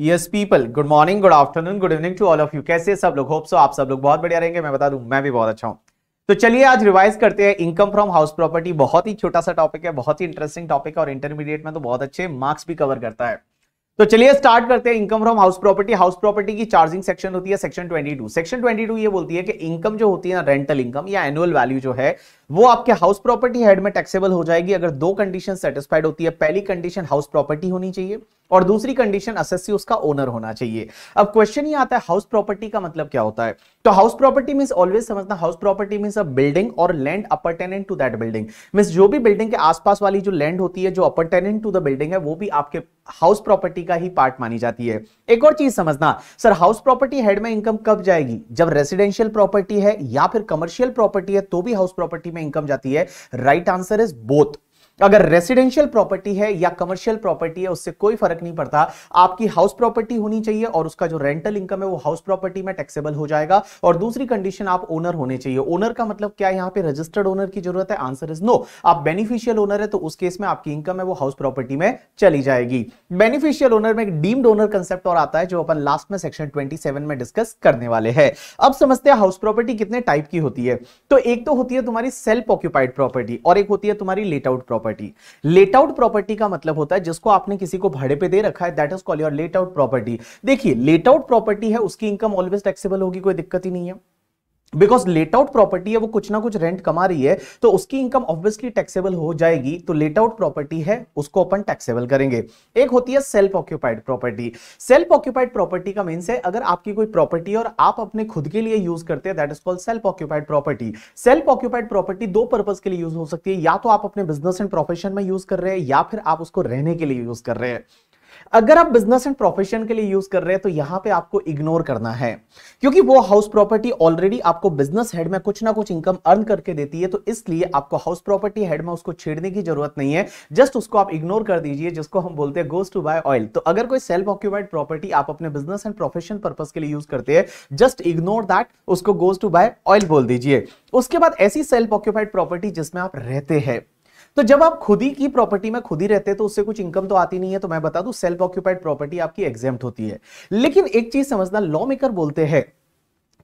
yes people good morning good afternoon good evening to all of you कैसे सब लोग hope so आप सब लोग बहुत बढ़िया रहेंगे मैं बता दूं मैं भी बहुत अच्छा हूं तो चलिए आज रिवाइज करते हैं इनकम फ्रॉम हाउस प्रॉपर्टी बहुत ही छोटा सा टॉपिक है बहुत ही इंटरेस्टिंग टॉपिक है और इंटरमीडिएट में तो बहुत अच्छे मार्क्स भी कवर करता है तो चलिए स्टार्ट करते हैं income from house property house property की चार्जिंग सेक्शन होती है सेक्शन 22 सेक्शन 22 ये बोलती है कि इनकम जो होती है रेंटल इनकम या एनुअल वैल्यू जो है वो आपके हाउस प्रॉपर्टी हेड में टैक्सेबल हो जाएगी अगर दो कंडीशन सेटिस्फाइड होती है पहली कंडीशन हाउस प्रॉपर्टी होनी चाहिए और दूसरी कंडीशन असेसी उसका ओनर होना चाहिए अब क्वेश्चन ये आता है हाउस प्रॉपर्टी का मतलब क्या होता है तो हाउस प्रॉपर्टी मीन ऑलवेज समझना house property mean a building और land appurtenant to that building mean जो भी बिल्डिंग के आसपास वाली जो लैंड होती है जो अपरटेनेंट टू द बिल्डिंग है वो भी आपके हाउस प्रॉपर्टी का ही पार्ट मानी जाती है एक और चीज समझना सर हाउस प्रॉपर्टी हेड में इनकम कब जाएगी जब रेसिडेंशियल प्रॉपर्टी है या फिर कमर्शियल प्रॉपर्टी है तो भी हाउस प्रॉपर्टी में इनकम जाती है राइट आंसर इज बोथ अगर रेसिडेंशियल प्रॉपर्टी है या कमर्शियल प्रॉपर्टी है उससे कोई फर्क नहीं पड़ता आपकी हाउस प्रॉपर्टी होनी चाहिए और उसका जो रेंटल इनकम है वो हाउस प्रॉपर्टी में टैक्सेबल हो जाएगा और दूसरी कंडीशन आप ओनर होने चाहिए ओनर का मतलब क्या यहाँ पे रजिस्टर्ड ओनर की जरूरत है आंसर इज नो आप बेनिफिशियल ओनर है तो उस केस में आपकी इनकम है वो हाउस प्रॉपर्टी में चली जाएगी बेनिफिशियल ओनर में एक डीम्ड ओनर कंसेप्ट और आता है जो अपन लास्ट में सेक्शन ट्वेंटी में डिस्कस करने वाले है अब समझते हैं हाउस प्रॉपर्टी कितने टाइप की होती है तो एक तो होती है तुम्हारी सेल्फ ऑक्यूपाइड प्रॉपर्टी और एक होती है तुम्हारी let out property property let out property का मतलब होता है जिसको आपने किसी को भाड़े पे दे रखा है that is call your let out property देखिए लेट आउट प्रॉपर्टी है उसकी इनकम ऑलवेज टैक्सेबल होगी कोई दिक्कत ही नहीं है बिकॉज लेट आउट प्रॉपर्टी है वो कुछ ना कुछ रेंट कमा रही है तो उसकी इनकम ऑब्वियसली टैक्सेबल हो जाएगी तो लेट आउट प्रॉपर्टी है उसको अपन टैक्सेबल करेंगे एक होती है self occupied property self occupied property का मीन्स है अगर आपकी कोई प्रॉपर्टी और आप अपने खुद के लिए यूज करते हैं that is called self occupied property self occupied property दो पर्पज के लिए यूज हो सकती है या तो आप अपने बिजनेस एंड प्रोफेशन में यूज कर रहे हैं या फिर आप उसको रहने के लिए यूज कर रहे हैं अगर आप बिजनेस एंड प्रोफेशन के लिए यूज कर रहे हैं तो यहां पे आपको इग्नोर करना है क्योंकि वो हाउस प्रॉपर्टी ऑलरेडी आपको बिजनेस हेड में कुछ ना कुछ इनकम अर्न करके देती है तो इसलिए आपको हाउस प्रॉपर्टी हेड में उसको छेड़ने की जरूरत नहीं है जस्ट उसको आप इग्नोर कर दीजिए जिसको हम बोलते हैं गोस टू बाय ऑयल तो अगर कोई सेल्फ ऑक्यूपाइड प्रॉपर्टी आप अपने बिजनेस एंड प्रोफेशन पर्पज के लिए यूज करते हैं जस्ट इग्नोर दैट उसको गोस टू बाय ऑयल बोल दीजिए उसके बाद ऐसी सेल्फ ऑक्यूपाइड प्रॉपर्टी जिसमें आप रहते हैं तो जब आप खुद ही की प्रॉपर्टी में खुद ही रहते हैं तो उससे कुछ इनकम तो आती नहीं है तो मैं बता दूं सेल्फ ऑक्यूपाइड प्रॉपर्टी आपकी एग्जाम होती है लेकिन एक चीज समझना लॉ मेकर बोलते हैं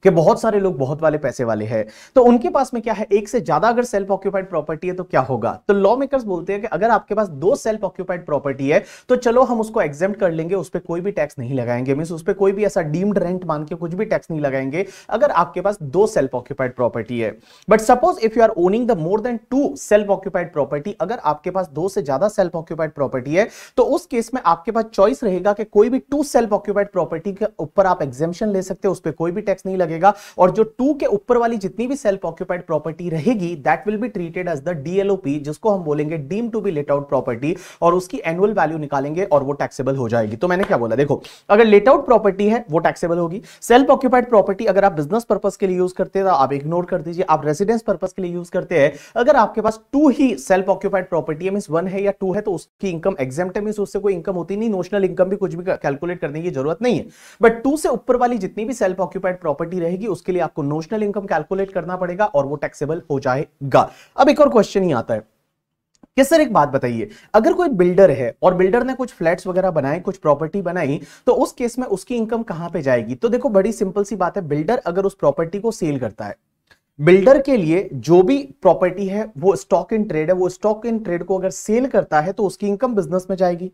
कि बहुत सारे लोग बहुत वाले पैसे वाले हैं तो उनके पास में क्या है एक से ज्यादा अगर सेल्फ ऑक्यूपाइड प्रॉपर्टी है तो क्या होगा तो लॉ मेकर्स बोलते हैं कि अगर आपके पास दो सेल्फ ऑक्यूपाइड प्रॉपर्टी है तो चलो हम उसको एग्जेप्ट कर लेंगे उस पर कोई भी टैक्स नहीं लगाएंगे मीन उस पर कोई भी ऐसा डीम्ड रेंट मान के कुछ भी टैक्स नहीं लगाएंगे अगर आपके पास दो सेल्फ ऑक्यूपाइड प्रॉपर्टी है but suppose if you are owning the more than two self occupied property अगर आपके पास दो से ज्यादा सेल्फ ऑक्यूपाइड प्रॉपर्टी है तो उस केस में आपके पास चॉइस रहेगा कि कोई भी टू सेल्फ ऑक्यूपाइड प्रॉपर्टी के ऊपर आप एग्जेप्शन ले सकते हो उस पर कोई भी टैक्स नहीं लगेगा और जो टू के ऊपर वाली जितनी भी सेल्फ ऑक्यूपाइड प्रॉपर्टी रहेगी that will be treated as the DLOP जिसको हम बोलेंगे deem to be let out property और उसकी एनुअल वैल्यू निकालेंगे और वो टैक्सेबल हो जाएगी तो मैंने क्या बोला देखो अगर लेट आउट प्रॉपर्टी है वो टैक्सेबल होगी सेल्फ ऑक्यूपाइड प्रॉपर्टी अगर आप बिजनेस पर्पज के लिए यूज करते हैं तो आप इग्नोर कर दीजिए आप रेसिडेंस पर्पज के लिए यूज करते हैं अगर आपके पास टू ही सेल्फ ऑक्यूपाइड प्रॉपर्टी है मीन वन है या टू है तो उसकी इनकम एग्जाम मीन उससे कोई इनकम होती नहीं नोशनल इनकम भी कुछ भी कैलकुलेट करने की जरूरत नहीं है बट टू से ऊपर वाली जितनी भी सेल्फ ऑक्यूपाइड प्रॉपर्टी ही रहेगी उसके लिए आपको नोशनल इनकम कैलकुलेट करना पड़ेगा और वो टैक्सेबल हो जाएगा अब एक और क्वेश्चन ही आता है कि सर एक बात बताइए अगर कोई बिल्डर है और बिल्डर ने कुछ फ्लैट्स वगैरह बनाए कुछ प्रॉपर्टी बनाई तो उस केस में उसकी इनकम कहां पे जाएगी तो देखो बड़ी सिंपल सी बात है बिल्डर अगर उस प्रॉपर्टी को सेल करता है बिल्डर के लिए जो भी प्रॉपर्टी है वो स्टॉक इन ट्रेड है वो स्टॉक इन ट्रेड को अगर सेल करता है तो उसकी इनकम बिजनेस में जाएगी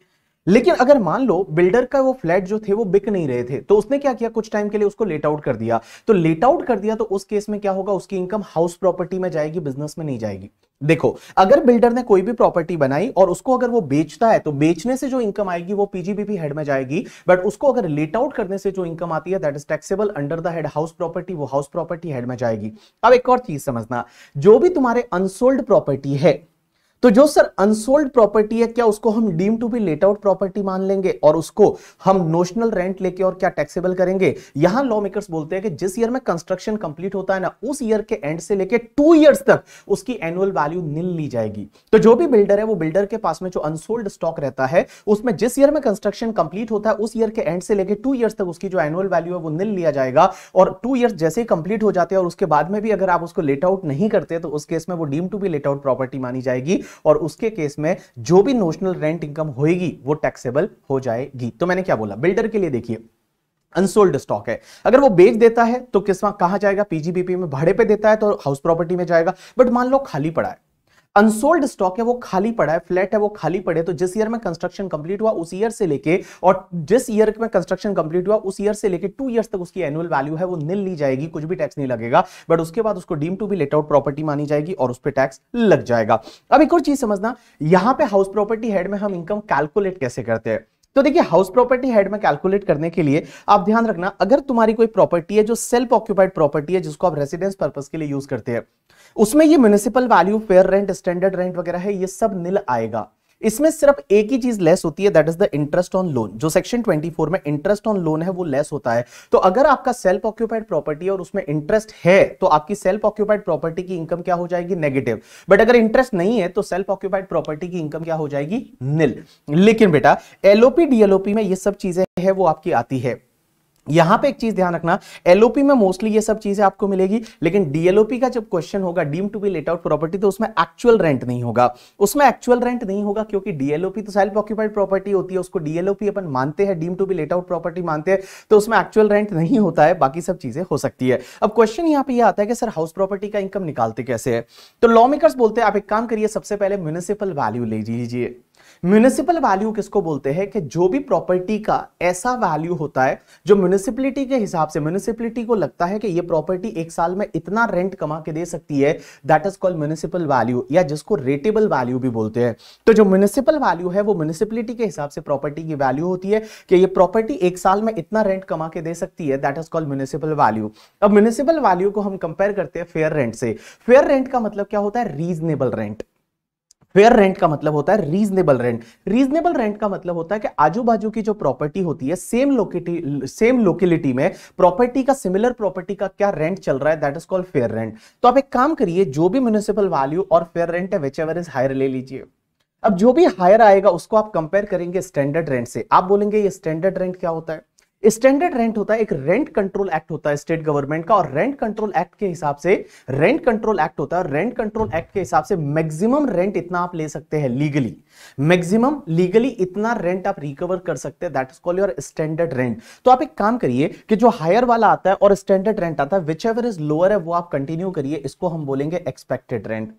लेकिन अगर मान लो बिल्डर का वो फ्लैट जो थे वो बिक नहीं रहे थे तो उसने क्या किया कुछ टाइम के लिए उसको लेट आउट कर दिया तो लेट आउट कर दिया तो उस केस में क्या होगा उसकी इनकम हाउस प्रॉपर्टी में जाएगी बिजनेस में नहीं जाएगी देखो अगर बिल्डर ने कोई भी प्रॉपर्टी बनाई और उसको अगर वो बेचता है तो बेचने से जो इनकम आएगी वो पीजीबीपी हेड में जाएगी बट उसको अगर लेट आउट करने से जो इनकम आती है that is taxable under the head house property वो हाउस प्रॉपर्टी हेड में जाएगी अब एक और चीज समझना जो भी तुम्हारे अनसोल्ड प्रॉपर्टी है तो जो सर अनसोल्ड प्रॉपर्टी है क्या उसको हम deem to be let out property मान लेंगे और उसको हम नोशनल रेंट लेके और क्या टैक्सेबल करेंगे यहां लॉ मेकर्स बोलते हैं कि जिस ईयर में कंस्ट्रक्शन कंप्लीट होता है ना उस ईयर के एंड से लेके टू ईयर्स तक उसकी एनुअल वैल्यू नील ली जाएगी तो जो भी बिल्डर है वो बिल्डर के पास में जो अनसोल्ड स्टॉक रहता है उसमें जिस ईयर में कंस्ट्रक्शन कंप्लीट होता है उस ईयर के एंड से लेकर टू ईयर्स तक उसकी जो एनुअल वैल्यू है वो नील लिया जाएगा और टू ईयर्स जैसे ही कंप्लीट हो जाते हैं और उसके बाद में भी अगर आप उसको लेट आउट नहीं करते तो उस केस में वो deem to be let out property मानी जाएगी और उसके केस में जो भी नोशनल रेंट इनकम होगी वो टैक्सेबल हो जाएगी तो मैंने क्या बोला बिल्डर के लिए देखिए अनसोल्ड स्टॉक है अगर वो बेच देता है तो किसवा कहा जाएगा पीजीबीपी में भाड़े पे देता है तो हाउस प्रॉपर्टी में जाएगा बट मान लो खाली पड़ा है अनसोल्ड स्टॉक है वो खाली पड़ा है फ्लैट है वो खाली पड़े तो जिस ईयर में कंस्ट्रक्शन कंप्लीट हुआ उस ईयर से लेके और जिस ईयर में कंस्ट्रक्शन कंप्लीट हुआ उस ईयर से लेके टू ईयर्स तक उसकी एनुअल वैल्यू है वो नील ली जाएगी कुछ भी टैक्स नहीं लगेगा बट उसके बाद उसको deem to be let out property मानी जाएगी और उस पर टैक्स लग जाएगा अब एक और चीज समझना यहां पर हाउस प्रॉपर्टी हेड में हम इनकम कैलकुलेट कैसे करते हैं तो देखिए हाउस प्रॉपर्टी हेड में कैलकुलेट करने के लिए आप ध्यान रखना अगर तुम्हारी कोई प्रॉपर्टी है जो सेल्फ ऑक्यूपाइड प्रॉपर्टी है जिसको आप रेसिडेंस पर्पज के लिए यूज करते हैं उसमें ये municipal value fair rent standard rent वगैरह है ये सब नील आएगा इसमें सिर्फ एक ही चीज लेस होती है that is the interest on loan जो सेक्शन 24 में इंटरेस्ट ऑन लोन है वो लेस होता है तो अगर आपका सेल्फ ऑक्यूपाइड प्रॉपर्टी और उसमें इंटरेस्ट है तो आपकी सेल्फ ऑक्यूपाइड प्रॉपर्टी की इनकम क्या हो जाएगी नेगेटिव बट अगर इंटरेस्ट नहीं है तो सेल्फ ऑक्यूपाइड प्रॉपर्टी की इनकम क्या हो जाएगी निल लेकिन बेटा एलओपी डीएलओपी में ये सब चीजें है वो आपकी आती है यहां पे एक चीज ध्यान रखना एलओपी में मोस्टली ये सब चीजें आपको मिलेगी लेकिन डीएलओपी का जब क्वेश्चन होगा deem to be let out property तो उसमें एक्चुअल रेंट नहीं होगा उसमें एक्चुअल रेंट नहीं होगा क्योंकि डीएलओपी तो सेल्फ ऑक्यूपाइड प्रॉपर्टी होती है उसको डीएलओपी अपन मानते हैं deem to be let out property मानते हैं तो उसमें एक्चुअल रेंट नहीं होता है बाकी सब चीजें हो सकती है अब क्वेश्चन यहाँ पे यह आता है कि सर हाउस प्रॉपर्टी का इनकम निकालते कैसे है तो लॉ मेकर्स बोलते हैं आप एक काम करिए सबसे पहले म्यूनिसिपल वैल्यू ले लीजिए म्यूनिसिपल वैल्यू किसको बोलते हैं कि जो भी प्रॉपर्टी का ऐसा वैल्यू होता है जो म्यूनिसिपलिटी के हिसाब से म्यूनिसिपलिटी को लगता है कि ये प्रॉपर्टी एक साल में इतना रेंट कमा के दे सकती है that is called municipal value या जिसको रेटेबल वैल्यू भी बोलते हैं तो जो म्यूनिसिपल वैल्यू है वो म्यूनिसिपलिटी के हिसाब से प्रॉपर्टी की वैल्यू होती है कि ये प्रॉपर्टी एक साल में इतना रेंट कमा के दे सकती है that is called municipal value अब म्यूनिसिपल वैल्यू को हम कंपेयर करते हैं फेयर रेंट से फेयर रेंट का मतलब क्या होता है रीजनेबल रेंट फेयर रेंट का मतलब होता है रीजनेबल रेंट रीजनेबल रेंट का मतलब होता है कि आजू बाजू की जो प्रॉपर्टी होती है सेम लोकेटी सेम लोकेलिटी में प्रॉपर्टी का सिमिलर प्रॉपर्टी का क्या रेंट चल रहा है that is called fair rent तो आप एक काम करिए जो भी म्यूनिसिपल वैल्यू और फेयर रेंट है विच एवर इज हायर ले लीजिए अब जो भी हायर आएगा उसको आप कंपेयर करेंगे स्टैंडर्ड रेंट से आप बोलेंगे ये स्टैंडर्ड रेंट क्या होता है स्टैंडर्ड रेंट होता है एक रेंट कंट्रोल एक्ट होता है स्टेट गवर्नमेंट का और रेंट कंट्रोल एक्ट के हिसाब से रेंट कंट्रोल एक्ट होता है रेंट कंट्रोल एक्ट के हिसाब से मैक्सिमम रेंट इतना आप ले सकते हैं लीगली मैक्सिमम लीगली इतना रेंट आप रिकवर कर सकते हैं that is call your standard rent तो आप एक काम करिए कि जो हायर वाला आता है और स्टैंडर्ड रेंट आता है विच एवर इज लोअर है वो आप कंटिन्यू करिए इसको हम बोलेंगे एक्सपेक्टेड रेंट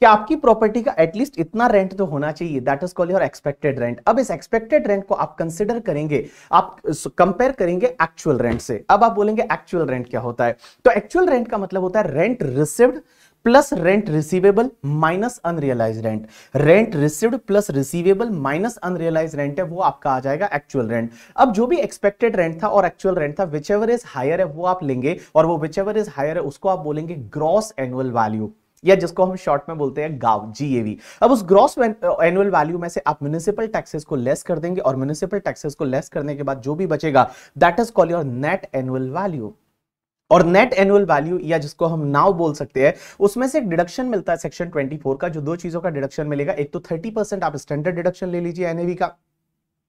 कि आपकी प्रॉपर्टी का एटलीस्ट इतना रेंट तो होना चाहिए that is call your expected rent अब इस एक्सपेक्टेड रेंट को आप कंसिडर करेंगे आप कंपेयर करेंगे एक्चुअल रेंट से अब आप बोलेंगे एक्चुअल रेंट क्या होता है तो एक्चुअल रेंट का मतलब होता है rent received plus rent receivable minus unrealise rent rent received plus receivable minus unrealise rent है वो आपका आ जाएगा एक्चुअल रेंट अब जो भी एक्सपेक्टेड रेंट था और एक्चुअल रेंट था विच एवर इज हायर है वो आप लेंगे और वो विच एवर इज हायर है उसको आप बोलेंगे ग्रॉस एनुअल वैल्यू या जिसको हम शॉर्ट में बोलते हैं गाव जीएवी अब उस ग्रॉस एनुअल वैल्यू में से आप म्यूनिसिपल टैक्सेस को लेस कर देंगे और म्यूनिसिपल टैक्सेस को लेस करने के बाद जो भी बचेगा that is call your net annual value और नेट एनुअल वैल्यू या जिसको हम नाव बोल सकते हैं उसमें से डिडक्शन मिलता है सेक्शन 24 का जो दो चीजों का डिडक्शन मिलेगा एक तो 30 परसेंट आप स्टैंडर्ड डिडक्शन ले लीजिए एनएवी का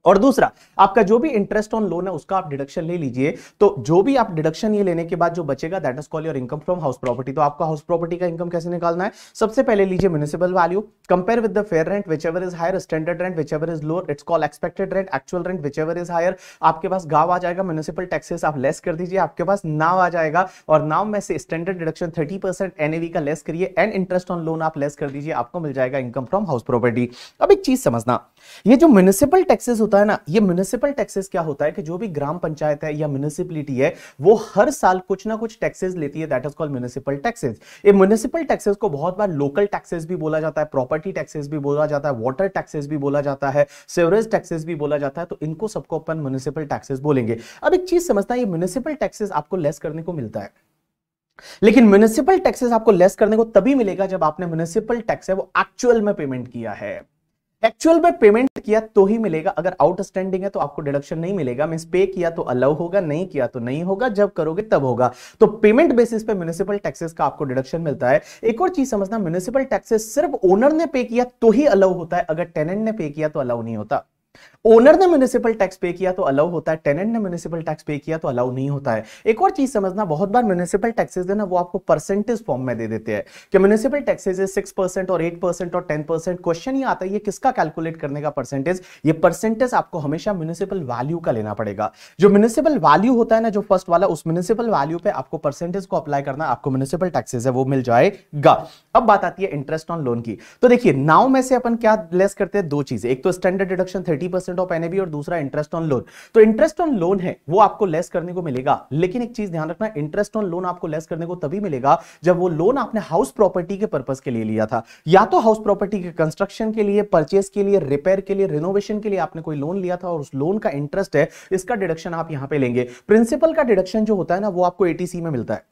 और दूसरा आपका जो भी इंटरेस्ट ऑन लोन है उसका आप डिडक्शन ले लीजिए तो जो भी आप डिडक्शन ये लेने के बाद जो बचेगा that is call your income from house property तो आपका हाउस प्रॉपर्टी का इनकम कैसे निकालना है सबसे पहले लीजिए municipal value compare with the fair rent whichever is higher standard rent whichever is lower it's call expected rent actual rent whichever is higher आपके पास गाव आ जाएगा म्यूनिसिपल टैक्सेस आप लेस कर दीजिए आपके पास नाव आ जाएगा और नाव में से standard deduction thirty percent NAV का लेस करिए एंड इंटरेस्ट ऑन लोन आप लेस कर दीजिए आपको मिल जाएगा इनकम फ्रॉम हाउस प्रॉपर्टी अब एक चीज समझना ये जो म्यूनिसिपल टैक्सेस होता है ना ये म्यूनिसिपल टैक्सेस क्या होता है कि जो भी ग्राम पंचायत है या म्यूनिसिपलिटी है वो हर साल कुछ ना कुछ टैक्सेस लेती है that is called municipal taxes ये म्यूनिसिपल टैक्सेस को बहुत बार लोकल टैक्सेस भी बोला जाता है प्रॉपर्टी टैक्सेस भी बोला जाता है वाटर टैक्सेस भी बोला जाता है सेवरेज टैक्सेस भी बोला जाता है तो इनको सबको अपन म्यूनिसिपल टैक्सेस बोलेंगे अब एक चीज समझता है ये म्यूनिसिपल टैक्सेस आपको लेस करने को मिलता है लेकिन म्यूनिसिपल टैक्सेस आपको लेस करने को तभी मिलेगा जब आपने म्यूनिसिपल टैक्स है वो एक्चुअल में पेमेंट किया है एक्चुअल में पेमेंट किया तो ही मिलेगा अगर आउटस्टैंडिंग है तो आपको डिडक्शन नहीं मिलेगा मीन पे किया तो अलाउ होगा नहीं किया तो नहीं होगा जब करोगे तब होगा तो पेमेंट बेसिस पे म्यूनिसिपल टैक्सेस का आपको डिडक्शन मिलता है एक और चीज समझना म्यूनिसिपल टैक्सेस सिर्फ ओनर ने पे किया तो ही अलाउ होता है अगर टेनेंट ने पे किया तो अलाउ नहीं होता ओनर ने म्यूनिसिपल टैक्स पे किया तो अलाउ होता है टेनेंट ने म्यूनिसिपल टैक्स पे किया तो अलाउ नहीं होता है एक और चीज समझना बहुत बार म्यूनिसिपल टैक्सेस देना वो आपको परसेंटेज फॉर्म में दे देते हैं कि म्यूनिसिपल टैक्सेज सिक्स परसेंट और एट परसेंट और टेन परसेंट क्वेश्चन ही आता है ये किसका कैलकुलेट करने का परसेंटेज ये परसेंटेज आपको हमेशा म्यूनिसिपल वैल्यू का लेना पड़ेगा जो म्यूनिसिपल वैल्यू होता है ना जो फर्स्ट वाला उस म्यूनिसिपल वैल्यू पे आपको परसेंटेज को अप्लाई करना आपको म्यूनिसिपल टैक्सेज है वो मिल जाएगा अब बात आती है इंटरेस्ट ऑन लोन की तो देखिए नाउ में से अपन क्या लेस करते हैं दो चीजें एक तो standard deduction thirty eighty percent of NAV और दूसरा इंटरेस्ट ऑन लोन तो इंटरेस्ट ऑन लोन है वो आपको लेस करने को मिलेगा लेकिन एक चीज ध्यान रखना इंटरेस्ट ऑन लोन आपको लेस करने को तभी मिलेगा जब वो लोन आपने हाउस प्रॉपर्टी के पर्पज के लिए लिया था या तो हाउस प्रॉपर्टी के कंस्ट्रक्शन के लिए परचेस के लिए रिपेयर के लिए रिनोवेशन के लिए आपने कोई लोन लिया था और उस लोन का इंटरेस्ट है इसका डिडक्शन आप यहां पे लेंगे प्रिंसिपल का डिडक्शन जो होता है ना वो आपको एटीसी में मिलता है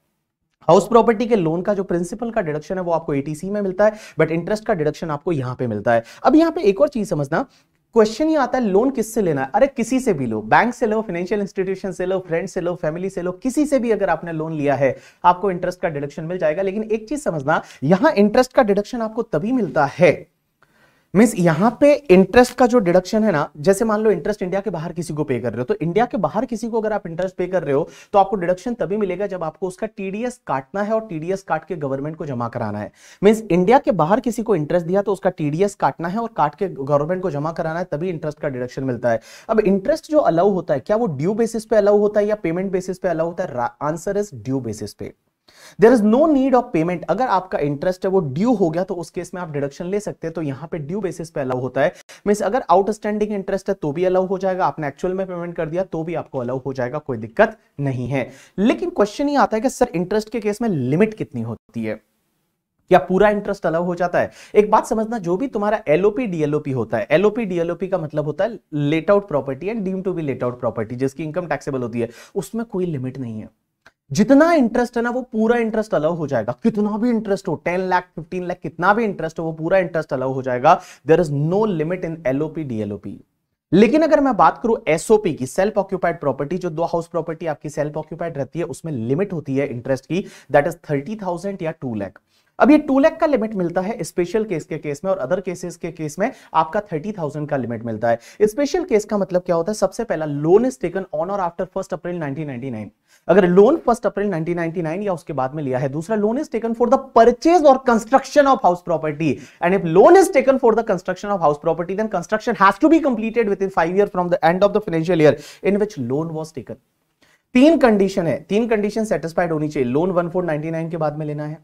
हाउस प्रॉपर्टी के लोन का जो प्रिंसिपल का डिडक्शन है वो आपको एटीसी में मिलता है बट इंटरेस्ट का डिडक्शन आपको यहां पे मिलता है अब यहां पे एक और चीज समझना क्वेश्चन ही आता है लोन किससे लेना है अरे किसी से भी लो बैंक से लो फाइनेंशियल इंस्टीट्यूशन से लो फ्रेंड से लो फैमिली से लो किसी से भी अगर आपने लोन लिया है आपको इंटरेस्ट का डिडक्शन मिल जाएगा लेकिन एक चीज समझना यहां इंटरेस्ट का डिडक्शन आपको तभी मिलता है मीन्स यहाँ पे इंटरेस्ट का जो डिडक्शन है ना जैसे मान लो इंटरेस्ट इंडिया के बाहर किसी को पे कर रहे हो तो इंडिया के बाहर किसी को अगर आप इंटरेस्ट पे कर रहे हो तो आपको डिडक्शन तभी मिलेगा जब आपको उसका टीडीएस काटना है और टीडीएस काट के गवर्नमेंट को जमा कराना है मीन्स इंडिया के बाहर किसी को इंटरेस्ट दिया तो उसका टीडीएस काटना है और काट के गवर्नमेंट को जमा कराना है तभी इंटरेस्ट का डिडक्शन मिलता है अब इंटरेस्ट जो अलाउ होता है क्या वो ड्यू बेसिस पे अलाउ होता है या पेमेंट बेसिस पे अलाउ होता है आंसर इज ड्यू बेसिस पे there is no need of payment अगर आपका इंटरेस्ट है वो ड्यू हो गया तो उस केस में आप डिडक्शन ले सकते हैं तो यहाँ पे ड्यू बेसिस पे अलाउ होता है मीन अगर आउटस्टैंडिंग इंटरेस्ट है तो भी अलाउ हो जाएगा आपने एक्चुअल में पेमेंट कर दिया तो भी आपको अलाउ हो जाएगा कोई दिक्कत नहीं है लेकिन क्वेश्चन ये आता है कि सर इंटरेस्ट के केस में लिमिट कितनी होती है या पूरा इंटरेस्ट अलाउ हो जाता है एक बात समझना जो भी तुम्हारा एलओपी डीएलओपी होता है एलओपी डीएलओपी का मतलब होता है let out property and deem to be let out property जिसकी इनकम टैक्सेबल होती है उसमें कोई लिमिट नहीं है जितना इंटरेस्ट है ना वो पूरा इंटरेस्ट अलाउ हो जाएगा कितना भी इंटरेस्ट हो टेन लाख फिफ्टीन लाख कितना भी इंटरेस्ट हो वो पूरा इंटरेस्ट अलाउ हो जाएगा there is no limit in LOP DLOP लेकिन अगर मैं बात करूं एसओपी की सेल्फ ऑक्यूपाइड प्रॉपर्टी जो दो हाउस प्रॉपर्टी आपकी सेल्फ ऑक्यूपाइड रहती है उसमें लिमिट होती है इंटरेस्ट की दैट इज थर्टी थाउजेंड या टू लैख अब ये टू लैख का लिमिट मिलता है स्पेशल केस के केस में और अदर केसेस के केस में आपका थर्टी थाउजेंड का लिमिट मिलता है स्पेशल केस का मतलब क्या होता है सबसे पहला लोन इज टेकन ऑन और आफ्टर फर्स्ट अप्रैल 1999 अगर लोन फर्स्ट अप्रैल 1999 या उसके बाद में लिया है दूसरा loan is taken for the purchase और construction of house property and if loan is taken for the construction of house property then construction has to be completed within five year from the end of the financial year in which loan was taken तीन condition है तीन condition satisfied होनी चाहिए loan one four के बाद में लेना है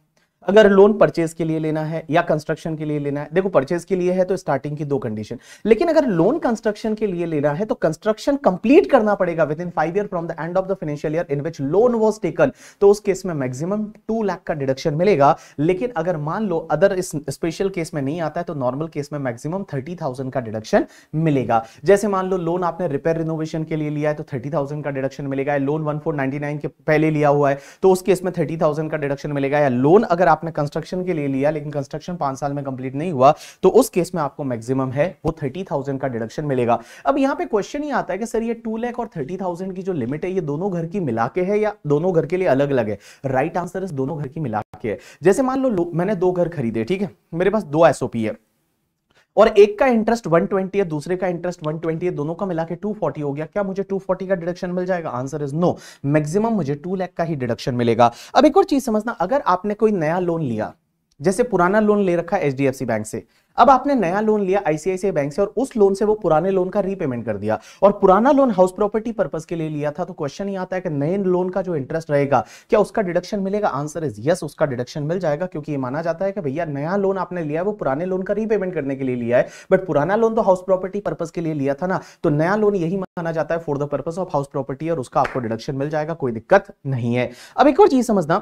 अगर लोन परचेज के लिए लेना है या कंस्ट्रक्शन के लिए लेना है देखो परचेज के लिए है तो स्टार्टिंग की दो कंडीशन लेकिन अगर लोन कंस्ट्रक्शन के लिए लेना है तो कंस्ट्रक्शन कंप्लीट करना पड़ेगा within five year from the end of the financial year in which loan was taken तो उस केस में मैक्सिमम टू लाख का डिडक्शन मिलेगा लेकिन अगर मान लो अदर इस स्पेशल केस में नहीं आता है तो नॉर्मल केस में मैक्सिमम थर्टी थाउजेंड का डिडक्शन मिलेगा जैसे मान लो लोन आपने रिपेयर रिनोवेशन के लिए लिया है तो थर्टी थाउजेंड का डिडक्शन मिलेगा लोन वन के पहले लिया हुआ है तो उस केस में थर्टी थाउजेंड का डिडक्शन मिलेगा या लोन अगर आपने कंस्ट्रक्शन के लिए लिया लेकिन कंस्ट्रक्शन पांच साल में कंप्लीट नहीं हुआ तो उस केस में आपको मैक्सिमम है वो थर्टी थाउजेंड का डिडक्शन मिलेगा अब यहाँ पे क्वेश्चन ही आता है कि सर ये टू लैख और थर्टी थाउजेंड की जो लिमिट है ये दोनों घर की मिला के है या दोनों घर के लिए अलग अलग है राइट आंसर इस दोनों घर की मिला के है जैसे मान लो मैंने दो घर खरीदे ठीक है मेरे पास दो एसओपी है और एक का इंटरेस्ट वन ट्वेंटी है दूसरे का इंटरेस्ट वन ट्वेंटी है दोनों का मिला के टू फोर्टी हो गया क्या मुझे टू फोर्टी का डिडक्शन मिल जाएगा आंसर इज नो मैक्सिमम मुझे टू लैख का ही डिडक्शन मिलेगा अब एक और चीज समझना अगर आपने कोई नया लोन लिया जैसे पुराना लोन ले रखा एच डी बैंक से अब आपने नया लोन लिया आईसीआईसी बैंक से और उस लोन से वो पुराने लोन का रीपेमेंट कर दिया और पुराना लोन हाउस प्रॉपर्टी पर्पज के लिए लिया था तो क्वेश्चन ये आता है कि नए लोन का जो इंटरेस्ट रहेगा क्या उसका डिडक्शन मिलेगा आंसर इज यस उसका डिडक्शन मिल जाएगा क्योंकि ये माना जाता है कि भैया नया लोन आपने लिया वो पुराने लोन का रीपेमेंट करने के लिए लिया है बट पुराना लोन तो हाउस प्रॉपर्टी पर्पज के लिए लिया था ना तो नया लोन यही माना जाता है for the purpose of house property और उसका आपको डिडक्शन मिल जाएगा कोई दिक्कत नहीं है अब एक और चीज समझना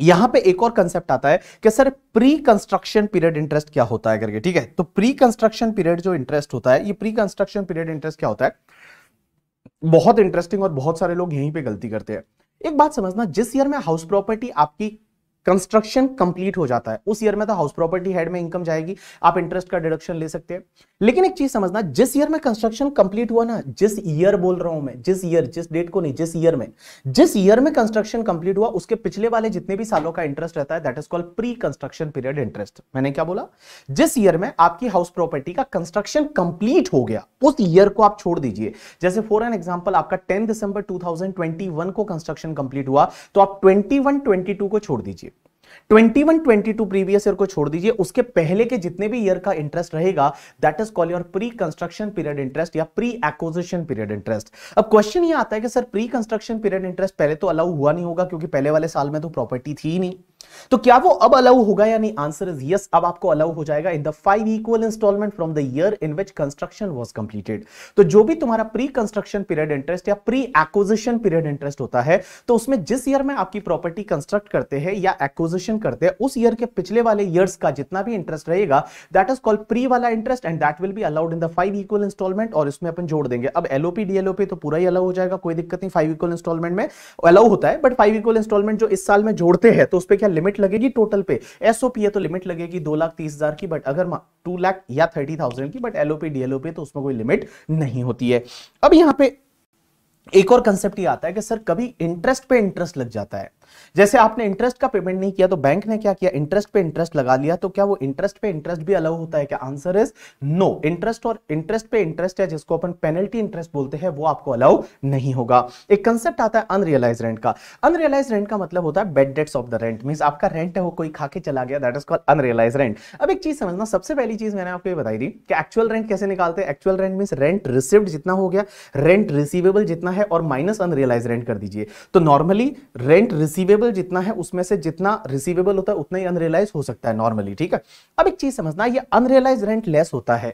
यहां पे एक और कंसेप्ट आता है कि sir pre construction period interest क्या होता है करके ठीक है तो प्री कंस्ट्रक्शन पीरियड जो इंटरेस्ट होता है ये प्री कंस्ट्रक्शन पीरियड इंटरेस्ट क्या होता है बहुत इंटरेस्टिंग और बहुत सारे लोग यहीं पे गलती करते हैं एक बात समझना जिस ईयर में हाउस प्रॉपर्टी आपकी कंस्ट्रक्शन कंप्लीट हो जाता है उस ईयर में तो हाउस प्रॉपर्टी हेड में इनकम जाएगी आप इंटरेस्ट का डिडक्शन ले सकते हैं लेकिन एक चीज समझना जिस ईयर में कंस्ट्रक्शन कंप्लीट हुआ ना जिस ईयर बोल रहा हूं मैं जिस ईयर जिस डेट को नहीं जिस ईयर में जिस ईयर में कंस्ट्रक्शन कंप्लीट हुआ उसके पिछले वाले जितने भी सालों का इंटरेस्ट रहता है that is called pre construction period interest मैंने क्या बोला जिस ईयर में आपकी हाउस प्रॉपर्टी का कंस्ट्रक्शन कंप्लीट हो गया उस ईयर को आप छोड़ दीजिए जैसे फॉर एन एग्जाम्पल आपका टेन दिसंबर टू को कंस्ट्रक्शन कंप्लीट हुआ तो आप ट्वेंटी वन को छोड़ दीजिए 21, 22 प्रीवियस ईयर को छोड़ दीजिए उसके पहले के जितने भी ईयर का इंटरेस्ट रहेगा that is call your pre construction period interest या प्री एक्विजिशन पीरियड इंटरेस्ट अब क्वेश्चन ये आता है कि sir pre construction period interest पहले तो अलाउ हुआ नहीं होगा क्योंकि पहले वाले साल में तो प्रॉपर्टी थी ही नहीं तो क्या वो अब अलाउ होगा यानी आंसर इज यस अब आपको अलाउ हो जाएगा in the five equal instalment from the year in which construction was completed तो जो भी तुम्हारा प्री कंस्ट्रक्शन पीरियड इंटरेस्ट या प्री एक्विजिशन पीरियड इंटरेस्ट होता है तो उसमें जिस ईयर में आपकी प्रॉपर्टी कंस्ट्रक्ट करते हैं या एक्विजिशन करते हैं उस ईयर के पिछले वाले ईयर्स का जितना भी इंटरेस्ट रहेगा दैट इज कॉल्ड प्री वाला interest and that will be allowed in the five equal instalment और इसमें अपन जोड़ देंगे अब एलओपी डीएलओपी तो पूरा ही अलाउ हो जाएगा कोई दिक्कत नहीं फाइव इक्वल इंस्टॉलमेंट में अलाउ होता है बट फाइव इक्वल इंस्टॉलमेंट जो इस साल में जोड़ते हैं तो उस पर क्या लिमिट लगेगी टोटल पे एसओपी है तो लिमिट लगेगी दो लाख तीस हजार की बट अगर टू लाख या थर्टी थाउजेंड की बट एलओपी डीएलओपी तो उसमें कोई लिमिट नहीं होती है अब यहां पे एक और कंसेप्ट आता है कि सर कभी इंटरेस्ट पे इंटरेस्ट लग जाता है जैसे आपने इंटरेस्ट का पेमेंट नहीं किया तो बैंक ने क्या किया इंटरेस्ट पे इंटरेस्ट लगा लिया तो क्या वो इंटरेस्ट पे इंटरेस्ट भी अलाउ होता है क्या आंसर इज नो इंटरेस्ट और इंटरेस्ट पे इंटरेस्ट है जिसको अपन पेनल्टी इंटरेस्ट बोलते हैं वो आपको अलाउ नहीं होगा एक कंसेप्ट आता है अनरियलाइज रेंट का अनरियलाइज रेंट का मतलब होता है bad debts of the rent mean आपका रेंट है वो कोई खाके चला गया that is call unrealise rent अब एक चीज समझना सबसे पहली चीज मैंने आपको ये बताई दी कि एक्चुअल रेंट कैसे निकालते हैं actual rent mean rent received जितना हो गया रेंट रिसीवेबल जितना है और माइनस अनरियलाइज रेंट कर दीजिए तो नॉर्मली रेंट रिस रिसीवेबल जितना है उसमें से जितना रिसीवेबल होता है उतना ही अनरियलाइज हो सकता है नॉर्मली ठीक है अब एक चीज समझना ये अनरियलाइज रेंट लेस होता है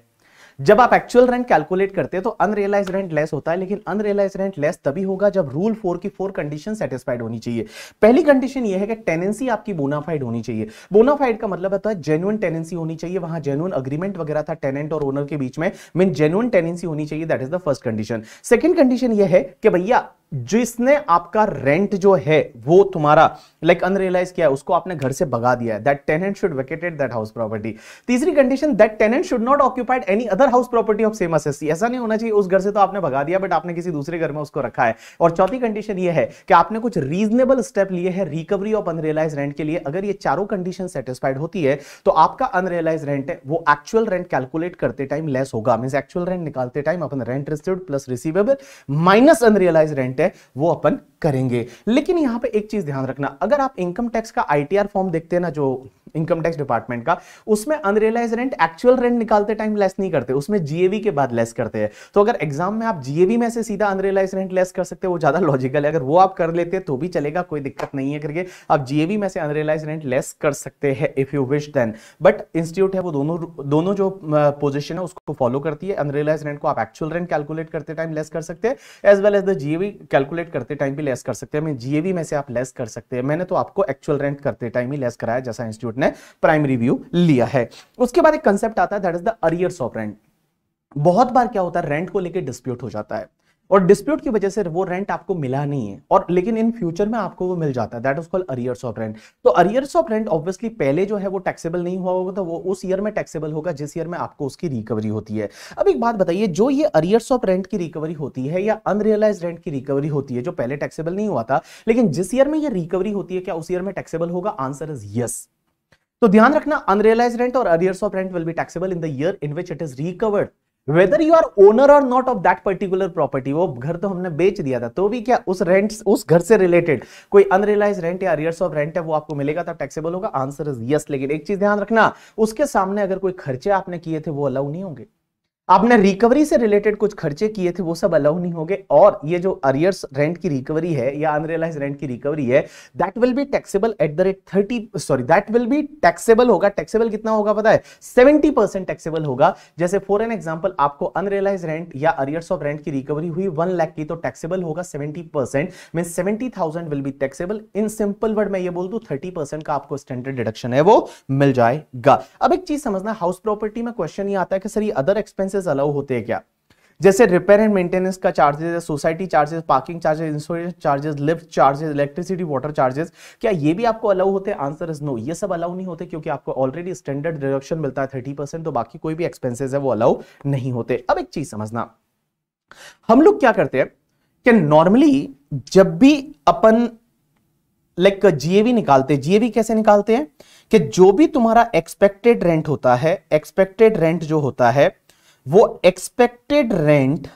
जब आप एक्चुअल रेंट कैलकुलेट करते हैं तो अनरियलाइज रेंट लेस होता है लेकिन अनरियलाइज रेंट लेस तभी होगा जब रूल फोर की फोर कंडीशन सेटिस्फाइड होनी चाहिए पहली कंडीशन यह है कि टेनेंसी आपकी बोनाफाइड होनी चाहिए बोनाफाइड का मतलब होता है जेनुअन टेनेंसी होनी चाहिए वहां जेनुअन अग्रीमेंट वगैरह था टेनेंट और ओनर के बीच में मीन जेनुअन टेनेंसी होनी चाहिए that is the first condition second condition यह है कि भैया जिसने आपका रेंट जो है वो तुम्हारा लाइक अनरियलाइज किया है उसको आपने घर से भगा दिया है that tenant should vacated that house property तीसरी condition that tenant should not occupied any other house property of same assessee ऐसा नहीं होना चाहिए उस घर से तो आपने भगा दिया बट आपने किसी दूसरे घर में उसको रखा है और चौथी कंडीशन ये है कि आपने कुछ रीजनेबल स्टेप लिए है रिकवरी ऑफ अनरियलाइज रेंट के लिए अगर ये चारों कंडीशन सेटिस्फाइड होती है तो आपका अनरियलाइज रेंट है वो एक्चुअल रेंट कैलकुलेट करते टाइम लेस होगा मीन एक्चुअल रेंट निकालते टाइम अपन rent receive plus receivable minus unrealise rent है वो अपन करेंगे लेकिन यहां पे एक चीज ध्यान रखना अगर आप इनकम टैक्स का आईटीआर फॉर्म देखते हैं ना जो इनकम टैक्स डिपार्टमेंट का उसमें अनरियलाइज रेंट एक्चुअल रेंट निकालते टाइम लेस नहीं करते उसमें जीएवी के बाद लेस करते हैं तो अगर एग्जाम में आप जीएवी में से सीधा अनरियलाइज रेंट लेस कर सकते हो वो ज्यादा लॉजिकल है अगर वो आप कर लेते हैं तो भी चलेगा कोई दिक्कत नहीं है करके आप जीएवी में से अनरियलाइज रेंट लेस कर सकते हैं if you wish then but institute है वो दोनों दोनों जो पोजिशन है उसको फॉलो करती है अनरियलाइज रेंट को आप एक्चुअल रेंट कैलकुलेट करते टाइम लेस कर सकते हैं as well as the GAV calculate करते टाइम भी लेस कर सकते हैं मैं जीएवी में से आप लेस कर सकते हैं मैंने तो आपको एक्चुअल रेंट करते टाइम ही लेस कराया जैसा इंस्टीट्यूट ने प्राइमरी व्यू लिया है उसके बाद एक कंसेप्ट आता है that is the arrears of rent बहुत बार क्या होता है रेंट को लेकर डिस्प्यूट हो जाता है और डिस्प्यूट की वजह से वो रेंट आपको मिला नहीं है और लेकिन इन फ्यूचर में आपको वो मिल जाता है that is called arrears of rent तो अरियर्स ऑफ रेंट ऑब्वियसली पहले जो है वो टैक्सेबल नहीं हुआ होगा तो वो उस ईयर में टैक्सेबल होगा जिस ईयर में आपको उसकी रिकवरी होती है अब एक बात बताइए जो ये अरियर्स ऑफ रेंट की रिकवरी होती है या अनरियलाइज रेंट की रिकवरी होती है जो पहले टैक्सेबल नहीं हुआ था लेकिन जिस ईयर में ये रिकवरी होती है क्या उस ईयर में टैक्सेबल होगा आंसर इज यस तो ध्यान रखना अनरियलाइज रेंट और arrears of rent will be taxable in the year in which it is recovered whether you are owner or not of that particular property वो घर तो हमने बेच दिया था तो भी क्या उस रेंट उस घर से रिलेटेड कोई अनरियलाइज रेंट या अरियर्स ऑफ रेंट है वो आपको मिलेगा तो टैक्सेबल होगा आंसर इज यस लेकिन एक चीज ध्यान रखना उसके सामने अगर कोई खर्चे आपने किए थे वो अलाउ नहीं होंगे आपने रिकवरी से रिलेटेड कुछ खर्चे किए थे वो सब अलाउ नहीं होंगे और ये जो अरियर्स रेंट की रिकवरी है या अनरियलाइज रेंट की रिकवरी है that will be taxable at the rate thirty sorry that will be taxable होगा टैक्सेबल कितना होगा पता है सेवेंटी परसेंट टैक्सेबल होगा जैसे फॉर एन एग्जाम्पल आपको अनरियलाइज रेंट या अरियर्स ऑफ रेंट की रिकवरी हुई वन लैख की तो टैक्सेबल होगा seventy percent mean seventy thousand will be taxable in simple word मैं ये बोल दू थर्टी परसेंट का आपको स्टैंडर्ड डिडक्शन है वो मिल जाएगा अब एक चीज समझना हाउस प्रॉपर्टी में क्वेश्चन ये आता है कि सर ये अदर एक्सपेंसिस चार्जेस अलाउ होते हैं क्या जैसे रिपेयर एंड मेंटेनेंस का charges society charges parking charges insurance charges lift charges electricity water charges क्या ये भी आपको अलाउ होते हैं आंसर इज नो ये सब अलाउ नहीं होते क्योंकि आपको ऑलरेडी स्टैंडर्ड रिडक्शन मिलता है थर्टी परसेंट तो बाकी कोई भी एक्सपेंसिस है वो अलाउ नहीं होते अब एक चीज समझना हम लोग क्या करते हैं कि नॉर्मली जब भी अपन लाइक जीएवी निकालते हैं जीएवी कैसे निकालते हैं कि जो भी तुम्हारा एक्सपेक्टेड रेंट होता है एक्सपेक्टेड रेंट जो होता है वो expected rent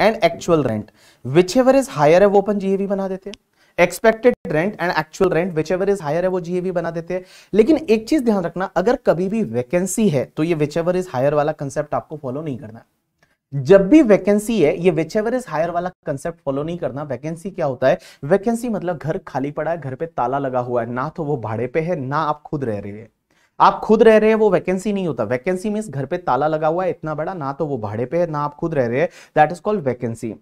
and actual rent whichever is higher है वो अपन जीएवी बना देते हैं expected rent and actual rent whichever is higher है वो जीएवी बना देते हैं लेकिन एक चीज ध्यान रखना अगर कभी भी वैकेंसी है तो ये विच एवर इज हायर वाला कंसेप्ट आपको फॉलो नहीं करना जब भी वैकेंसी है ये विच एवर इज हायर वाला कंसेप्ट फॉलो नहीं करना वैकेंसी क्या होता है वैकेंसी मतलब घर खाली पड़ा है घर पे ताला लगा हुआ है ना तो वो भाड़े पे है ना आप खुद रह रहे हैं आप खुद रह रहे हैं वो वैकेंसी नहीं होता वैकेंसी मीन घर पे ताला लगा हुआ है इतना बड़ा ना तो वो भाड़े पे है ना आप खुद रह रहे हैं दैट इज कॉल्ड वैकेंसी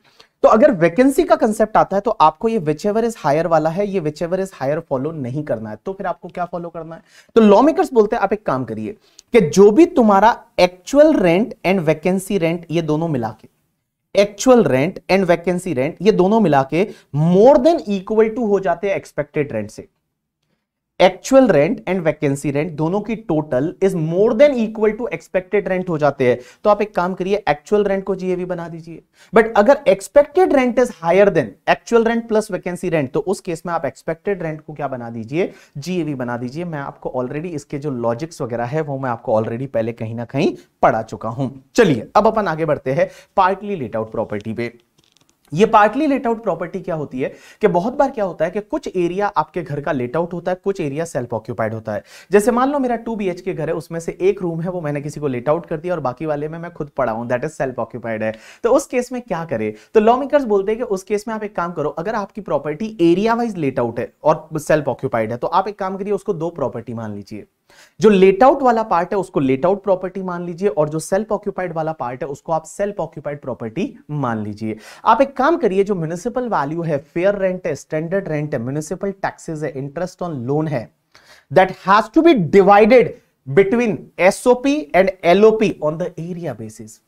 तो अगर वैकेंसी का कंसेप्ट आता है तो आपको ये विच एवर इज हायर वाला है ये whichever is higher follow नहीं करना है तो फिर आपको क्या फॉलो करना है तो लॉ मेकर्स बोलते हैं आप एक काम करिए कि जो भी तुम्हारा actual rent and vacancy rent ये दोनों मिला के actual rent and vacancy rent ये दोनों मिला के मोर देन इक्वल टू हो जाते हैं एक्सपेक्टेड रेंट से actual rent and vacancy rent दोनों की total is more than equal to expected rent हो जाते हैं तो आप एक काम करिए एक्चुअल रेंट को जीएवी बना दीजिए बट अगर expected rent is higher than actual rent plus vacancy rent तो उस केस में आप एक्सपेक्टेड रेंट को क्या बना दीजिए जीएवी बना दीजिए मैं आपको ऑलरेडी इसके जो लॉजिक्स वगैरह है वो मैं आपको ऑलरेडी पहले कहीं ना कहीं पढ़ा चुका हूं चलिए अब अपन आगे बढ़ते हैं पार्टली लेट आउट प्रॉपर्टी पे ये पार्टली लेट आउट प्रॉपर्टी क्या होती है कि बहुत बार क्या होता है कि कुछ एरिया आपके घर का लेट आउट होता है कुछ एरिया सेल्फ ऑक्यूपाइड होता है जैसे मान लो मेरा टू बी के घर है उसमें से एक रूम है वो मैंने किसी को लेट आउट कर दिया और बाकी वाले में मैं खुद पड़ा हूं दैट इज सेल्फ ऑक्यूपाइड है तो उस केस में क्या करे तो लॉ मेकर्स बोलते हैं कि उस केस में आप एक काम करो अगर आपकी property area wise let out है और सेल्फ ऑक्यूपाइड है तो आप एक काम करिए उसको दो प्रॉपर्टी मान लीजिए जो लेट आउट वाला पार्ट है उसको लेट आउट प्रॉपर्टी मान लीजिए और जो सेल्फ ऑक्यूपाइड वाला पार्ट है उसको आप सेल्फ ऑक्यूपाइड प्रॉपर्टी मान लीजिए आप एक काम करिए जो म्यूनिसिपल वैल्यू है फेयर रेंट है स्टैंडर्ड रेंट है म्यूनिसिपल टैक्सेस है इंटरेस्ट ऑन लोन है that has to be divided between SOP and LOP on the area basis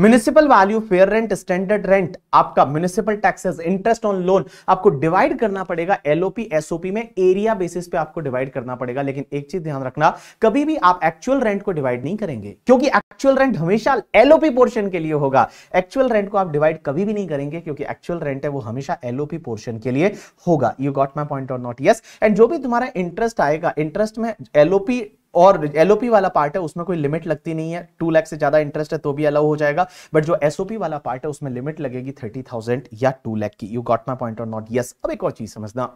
municipal value fair rent standard rent आपका municipal taxes interest on loan आपको divide करना पड़ेगा LOP SOP में area basis पे आपको divide करना पड़ेगा लेकिन एक चीज ध्यान रखना कभी भी आप एक्चुअल रेंट को डिवाइड नहीं करेंगे क्योंकि एक्चुअल रेंट हमेशा एलओपी पोर्शन के लिए होगा एक्चुअल रेंट को आप डिवाइड कभी भी नहीं करेंगे क्योंकि एक्चुअल रेंट है वो हमेशा एलओपी पोर्शन के लिए होगा you got my point or not yes and जो भी तुम्हारा इंटरेस्ट आएगा इंटरेस्ट में एलओपी और एलओपी वाला पार्ट है उसमें कोई लिमिट लगती नहीं है टू लाख से ज्यादा इंटरेस्ट है तो भी अलाउ हो जाएगा बट जो एसओपी वाला पार्ट है उसमें लिमिट लगेगी थर्टी थाउजेंड या टू लाख की you got my point or not yes अब एक और चीज समझना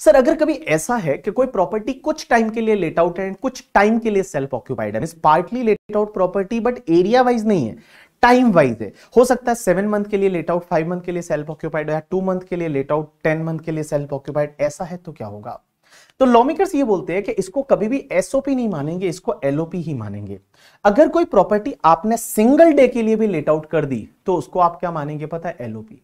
सर अगर कभी ऐसा है कि कोई प्रॉपर्टी कुछ टाइम के लिए लेट आउट है कुछ टाइम के लिए सेल्फ ऑक्यूपाइड है partly let out property but area wise नहीं है टाइम वाइज है हो सकता है सेवन मंथ के लिए लेट आउट फाइव मंथ के लिए सेल्फ ऑक्यूपाइड या टू मंथ के लिए लेट आउट टेन मंथ के लिए सेल्फ ऑक्यूपाइड ऐसा है तो क्या होगा तो लॉमेकर्स ये बोलते हैं कि इसको कभी भी एसओपी नहीं मानेंगे इसको एलओपी ही मानेंगे अगर कोई प्रॉपर्टी आपने सिंगल डे के लिए भी लेट आउट कर दी तो उसको आप क्या मानेंगे पता है एलओपी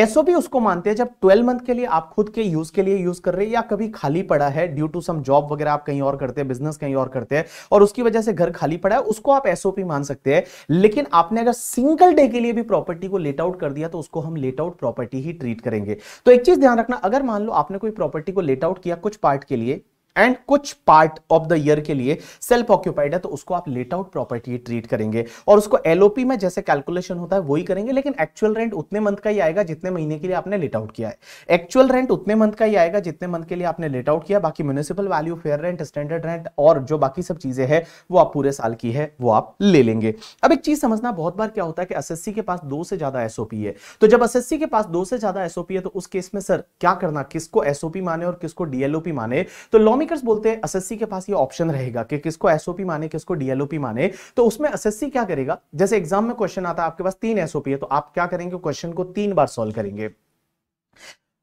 एसओपी उसको मानते हैं जब ट्वेल्व मंथ के लिए आप खुद के यूज के लिए यूज कर रहे हैं या कभी खाली पड़ा है ड्यू टू सम जॉब वगैरह आप कहीं और करते हैं बिजनेस कहीं और करते हैं और उसकी वजह से घर खाली पड़ा है उसको आप एसओपी मान सकते हैं लेकिन आपने अगर सिंगल डे के लिए भी प्रॉपर्टी को लेट आउट कर दिया तो उसको हम लेट आउट प्रॉपर्टी ही ट्रीट करेंगे तो एक चीज ध्यान रखना अगर मान लो आपने कोई प्रॉपर्टी को लेट आउट किया कुछ पार्ट के लिए एंड कुछ पार्ट ऑफ द ईयर के लिए सेल्फ ऑक्यूपाइड है तो उसको आप लेट आउट प्रॉपर्टी ट्रीट करेंगे और उसको एलओपी में जैसे कैलकुलेशन होता है वही करेंगे लेकिन एक्चुअल रेंट उतने मंथ का ही आएगा जितने महीने के लिए आपने लेट आउट किया है एक्चुअल रेंट उतने मंथ का ही आएगा जितने मंथ के लिए आपने लेट आउट किया बाकी municipal value fair rent standard rent और जो बाकी सब चीजें हैं वो आप पूरे साल की है वो आप ले लेंगे अब एक चीज समझना बहुत बार क्या होता है कि एस के पास दो से ज्यादा एसओपी है तो जब एस के पास दो से ज्यादा एसओपी है तो उस केस में सर क्या करना किसको एसओपी माने और किसको डीएलओपी माने तो लॉ लॉमेकर्स बोलते हैं एसएससी के पास ये ऑप्शन रहेगा कि किसको एसओपी माने किसको डीएलओपी माने तो उसमें एसएससी क्या करेगा जैसे एग्जाम में क्वेश्चन आता है आपके पास तीन एसओपी है तो आप क्या करेंगे क्वेश्चन को तीन बार सॉल्व करेंगे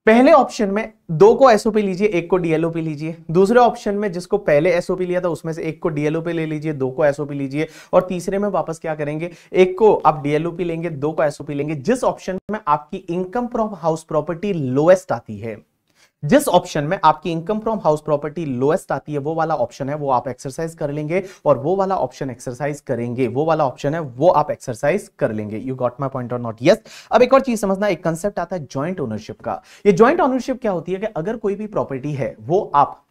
पहले ऑप्शन में दो को एसओपी लीजिए एक को डीएलओपी लीजिए दूसरे ऑप्शन में जिसको पहले एसओपी लिया था उसमें से एक को डीएलओपी ले लीजिए दो को एसओपी लीजिए और तीसरे में वापस क्या करेंगे एक को आप डीएलओपी लेंगे दो को एसओपी लेंगे जिस ऑप्शन में आपकी income from house property lowest आती है जिस ऑप्शन में आपकी income from house property lowest आती है वो वाला ऑप्शन है वो आप एक्सरसाइज कर लेंगे और वो वाला ऑप्शन एक्सरसाइज करेंगे वो वाला ऑप्शन है वो आप एक्सरसाइज कर लेंगे you got my point or not yes अब एक और चीज समझना एक कंसेप्ट आता है ज्वाइंट ओनरशिप का ये ज्वाइंट ओनरशिप क्या होती है कि अगर कोई भी प्रॉपर्टी है वो आप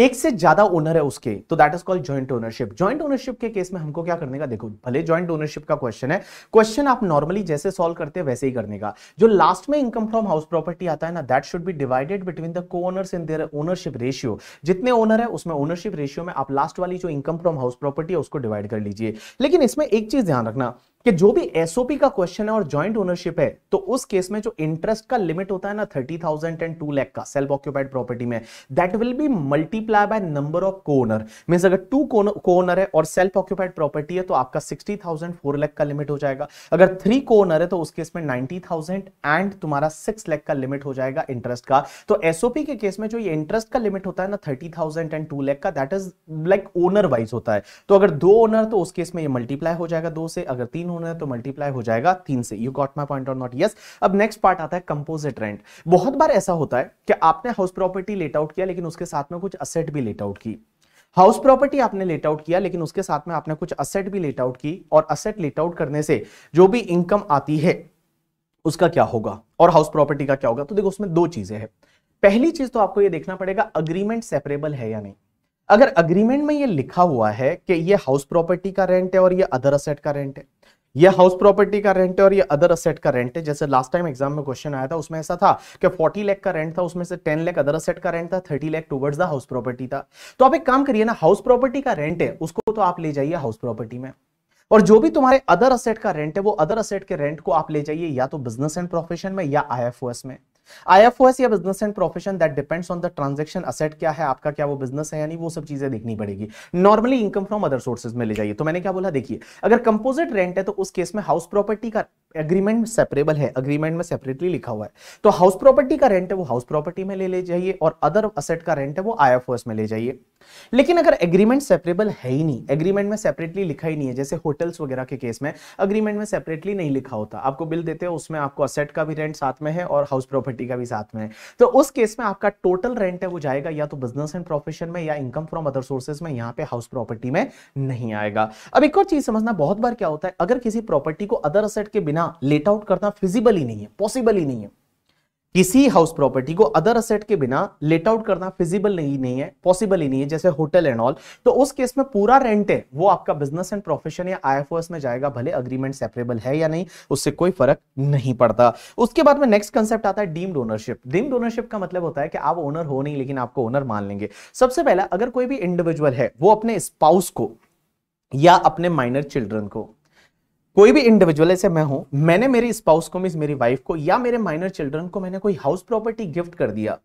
एक से ज्यादा ओनर है उसके तो that is called joint ownership joint ownership के केस में हमको क्या करने का देखो भले ज्वाइंट ओनरशिप का क्वेश्चन है क्वेश्चन आप नॉर्मली जैसे सॉल्व करते हैं वैसे ही करने का जो लास्ट में इनकम फ्रॉम हाउस प्रॉपर्टी आता है ना that should be divided between the co owners in their ownership ratio जितने ओनर है उसमें ओनरशिप रेशियो में आप लास्ट वाली जो इनकम फ्रॉम हाउस प्रॉपर्टी है उसको डिवाइड कर लीजिए लेकिन इसमें एक चीज ध्यान रखना कि जो भी एसओपी का क्वेश्चन है और ज्वाइंट ओनरशिप है तो उस केस में जो इंटरेस्ट का लिमिट होता है ना thirty thousand and two lakh का सेल्फ ऑक्यूपाइड प्रॉपर्टी में that will be multiply by number of co owner means अगर टू को ओनर है और सेल्फ ऑक्यूपाइड प्रॉपर्टी है तो आपका सिक्सटी थाउजेंड फोर लैख का लिमिट हो जाएगा अगर थ्री को ओनर है तो उस केस में नाइनटी थाउजेंड एंड तुम्हारा सिक्स लैख का लिमिट हो जाएगा इंटरेस्ट का तो एसओपी के केस में जो ये इंटरेस्ट का लिमिट होता है ना thirty thousand and two lakh का that is like owner wise होता है तो अगर दो ओनर तो उस केस में ये मल्टीप्लाई हो जाएगा दो से अगर तीन उन्होंने तो मल्टीप्लाई हो जाएगा तीन से you got my point or not yes अब नेक्स्ट पार्ट आता है कंपोजिट रेंट बहुत बार ऐसा होता है कि आपने हाउस प्रॉपर्टी लेट आउट किया लेकिन उसके साथ में कुछ असेट भी लेट आउट की हाउस प्रॉपर्टी आपने लेट आउट किया लेकिन उसके साथ में आपने कुछ असेट भी लेट आउट की और असेट लेट आउट करने से जो भी इनकम आती है उसका क्या होगा और हाउस प्रॉपर्टी का क्या होगा तो देखो उसमें दो चीजें हैं पहली चीज तो आपको ये देखना पड़ेगा अग्रीमेंट सेपरेबल है या नहीं अगर अग्रीमेंट में ये लिखा हुआ है कि ये हाउस प्रॉपर्टी का रेंट है और ये अदर असेट का रेंट है ये हाउस प्रॉपर्टी का रेंट है और ये अदर असेट का रेंट है जैसे लास्ट टाइम एग्जाम में क्वेश्चन आया था उसमें ऐसा था कि 40 लाख का रेंट था उसमें से 10 लाख अदर असेट का रेंट था 30 lakh towards the house property था तो आप एक काम करिए ना हाउस प्रॉपर्टी का रेंट है उसको तो आप ले जाइए हाउस प्रॉपर्टी में और जो भी तुम्हारे अदर असेट का रेंट है वो अदर असेट के रेंट को आप ले जाइए या तो बिजनेस एंड प्रोफेशन में या आई में आईएफओएस या business and profession that depends on the transaction asset क्या है आपका क्या वो बिजनेस है यानी वो सब चीजें देखनी पड़ेगी normally income from other sources में ले जाइए तो मैंने क्या बोला देखिए अगर कंपोजिट रेंट है तो उस केस में हाउस प्रॉपर्टी का एग्रीमेंट सेपरेबल है एग्रीमेंट में सेपरेटली लिखा हुआ है तो हाउस प्रॉपर्टी का रेंट है वो हाउस प्रॉपर्टी में ले ले जाइए और अदर असेट का रेंट है वो आईएफओएस में ले जाइए लेकिन अगर एग्रीमेंट सेपरेबल है ही नहीं एग्रीमेंट में सेपरेटली लिखा ही नहीं है जैसे होटल्स वगैरह के केस में अग्रीमेंट में सेपरेटली नहीं लिखा होता आपको बिल देते हो उसमें आपको असेट का भी रेंट साथ में है और हाउस प्रॉपर्टी का भी साथ में है तो उस केस में आपका टोटल रेंट है वो जाएगा या तो बिजनेस एंड प्रोफेशन में या इनकम फ्रॉम अदर सोर्सेज में यहाँ पे हाउस प्रॉपर्टी में नहीं आएगा अब एक और चीज समझना बहुत बार क्या होता है अगर किसी प्रॉपर्टी को अदर असेट के बिना लेट आउट करना फिजिबल ही नहीं है पॉसिबल ही नहीं है किसी हाउस प्रॉपर्टी को अदर असेट के बिना लेट आउट करना फिजिबल नहीं नहीं है पॉसिबल ही नहीं है जैसे होटल एंड ऑल तो उस केस में पूरा रेंट है वो आपका बिजनेस एंड प्रोफेशन या आईएफओएस में जाएगा भले अग्रीमेंट सेपरेबल है या नहीं उससे कोई फर्क नहीं पड़ता उसके बाद में नेक्स्ट कंसेप्ट आता है डीम्ड ओनरशिप डीम्ड ओनरशिप का मतलब होता है कि आप ओनर हो नहीं लेकिन आपको ओनर मान लेंगे सबसे पहला अगर कोई भी इंडिविजुअल है वो अपने स्पाउस को या अपने माइनर चिल्ड्रन को कोई भी इंडिविजुअल ऐसे मैं हूं मैंने मेरी स्पाउस को मीन मेरी वाइफ को या मेरे माइनर चिल्ड्रन को मैंने कोई हाउस प्रॉपर्टी गिफ्ट कर दिया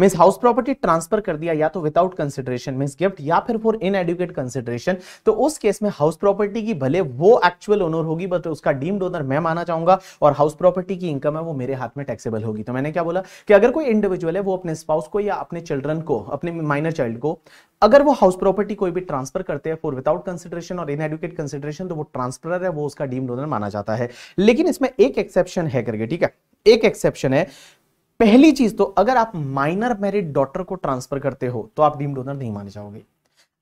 मीन्स हाउस प्रॉपर्टी ट्रांसफर कर दिया या तो विदाउट कंसिडरेशन मीन्स गिफ्ट या फिर फॉर इन एडुकेट कंसिडरेशन तो उस केस में हाउस प्रॉपर्टी की भले वो एक्चुअल ओनर होगी बट उसका डीम्ड ओनर मैं माना चाहूंगा और हाउस प्रॉपर्टी की इनकम है वो मेरे हाथ में टैक्सेबल होगी तो मैंने क्या बोला कि अगर कोई इंडिविजुअल है वो अपने स्पाउस को या अपने चिल्ड्रन को अपने माइनर चाइल्ड को अगर वो हाउस प्रॉपर्टी कोई भी ट्रांसफर करते हैं फॉर विदाउट कंसिडरेशन और इन एडुकेट कंसिडरेशन तो वो ट्रांसफर है वो उसका डीम्ड ओनर माना जाता है लेकिन इसमें एक एक्सेप्शन है करके ठीक है एक एक्सेप्शन है पहली चीज तो अगर आप माइनर मैरिड डॉटर को ट्रांसफर करते हो तो आप डीम डोनर नहीं माने जाओगे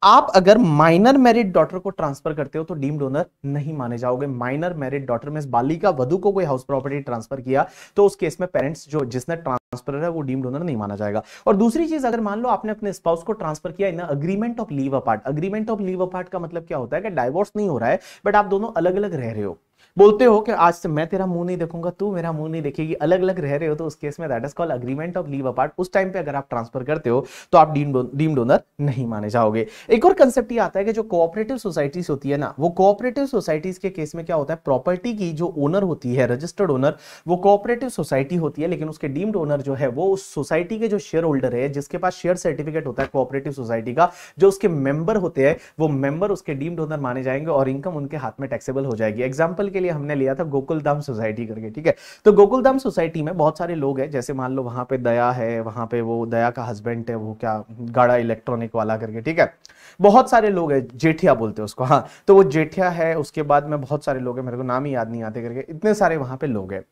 आप अगर माइनर मैरिड डॉटर को ट्रांसफर करते हो तो डीम डोनर नहीं माने जाओगे माइनर मैरिड डॉटर में बालिका वधु को कोई हाउस प्रॉपर्टी ट्रांसफर किया तो उस केस में पेरेंट्स जो जिसने ट्रांसफर है वो डीम डोनर नहीं माना जाएगा और दूसरी चीज अगर मान लो आपने अपने स्पाउस को ट्रांसफर किया in agreement of live apart agreement of live apart का मतलब क्या होता है कि डाइवोर्स नहीं हो रहा है बट आप दोनों अलग अलग रह रहे हो बोलते हो कि आज से मैं तेरा मुंह नहीं देखूंगा तू मेरा मुंह नहीं देखेगी अलग अलग रह रहे हो तो उस केस में that is call agreement of live apart उस टाइम पे अगर आप ट्रांसफर करते हो तो आप डीम डोनर नहीं माने जाओगे एक और कंसेप्ट ये आता है कि जो कोऑपरेटिव सोसाइटीज होती है ना वो कोऑपरेटिव सोसाइटीज के केस में क्या होता है प्रॉपर्टी की जो ओनर होती है रजिस्टर्ड ओनर वो कोऑपरेटिव सोसाइटी होती है लेकिन उसके डीम्ड ओनर जो है वो उस सोसाइटी के जो शेयर होल्डर है जिसके पास शेयर सर्टिफिकेट होता है कोऑपरेटिव सोसाइटी का जो उसके मेंबर होते हैं वो मेंबर उसके डीम्ड ओनर माने जाएंगे और इनकम उनके हाथ में टैक्सेबल हो जाएगी एग्जाम्पल के लिए हमने लिया था गोकुल धाम सोसाइटी करके ठीक है तो गोकुल धाम सोसाइटी में बहुत सारे लोग हैं जैसे मान लो वहां पे दया है वहां पे वो दया का हस्बैंड है वो क्या गाड़ा इलेक्ट्रॉनिक वाला करके ठीक है बहुत सारे लोग हैं जेठिया बोलते हैं उसको हाँ तो वो जेठिया है उसके बाद में बहुत सारे लोग हैं मेरे को नाम ही याद नहीं आते करके इतने सारे वहां पे लोग हैं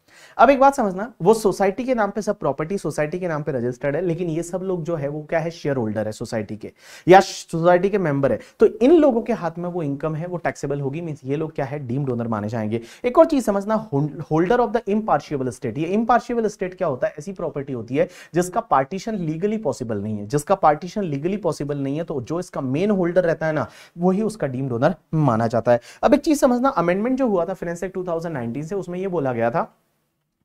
अब एक बात समझना वो सोसाइटी के नाम पे सब प्रॉपर्टी सोसाइटी के नाम पे रजिस्टर्ड है लेकिन ये सब लोग जो है वो क्या है शेयर होल्डर है सोसाइटी के या सोसाइटी के मेंबर है तो इन लोगों के हाथ में वो इनकम है वो टैक्सेबल होगी मीन ये लोग क्या है डीम्ड ओनर माने जाएंगे एक और चीज समझना holder of the impartial state ये इम्पार्शियबल स्टेट क्या होता है ऐसी प्रॉपर्टी होती है जिसका पार्टीशन लीगली पॉसिबल नहीं है जिसका पार्टीशन लीगली पॉसिबल नहीं है तो जो इसका मेन होल्डर रहता है ना वही उसका डीम डोनर माना जाता है अब एक चीज समझना अमेंडमेंट जो हुआ था फिनेंस एक्ट 2019 से उसमें यह बोला गया था